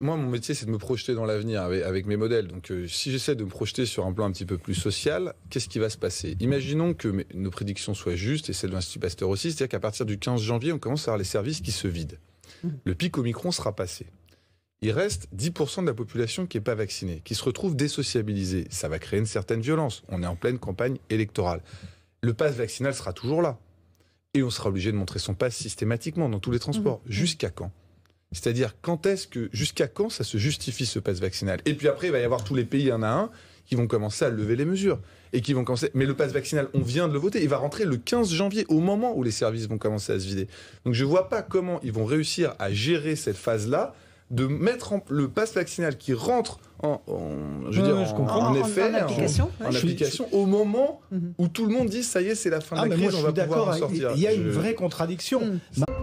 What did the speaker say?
moi, mon métier, c'est de me projeter dans l'avenir avec, mes modèles. Donc, euh, si j'essaie de me projeter sur un plan un petit peu plus social, qu'est-ce qui va se passer Imaginons que nos prédictions soient justes et celles de l'Institut Pasteur aussi, c'est-à-dire qu'à partir du 15 janvier, on commence à avoir les services qui se vident. Mmh. Le pic micron sera passé. Il reste 10% de la population qui n'est pas vaccinée, qui se retrouve désociabilisée. Ça va créer une certaine violence. On est en pleine campagne électorale. Le pass vaccinal sera toujours là. Et on sera obligé de montrer son pass systématiquement dans tous les transports. Mmh. Jusqu'à quand c'est-à-dire quand est-ce que, jusqu'à quand ça se justifie ce passe vaccinal Et puis après, il va y avoir tous les pays il y en a un qui vont commencer à lever les mesures et qui vont commencer. Mais le passe vaccinal, on vient de le voter, il va rentrer le 15 janvier au moment où les services vont commencer à se vider. Donc je vois pas comment ils vont réussir à gérer cette phase-là de mettre en, le passe vaccinal qui rentre en, je veux en, effet, en, application, au moment mhm. où tout le monde dit ça y est, c'est la fin de ah, la crise, on va pouvoir Il y a une vraie contradiction. Mm.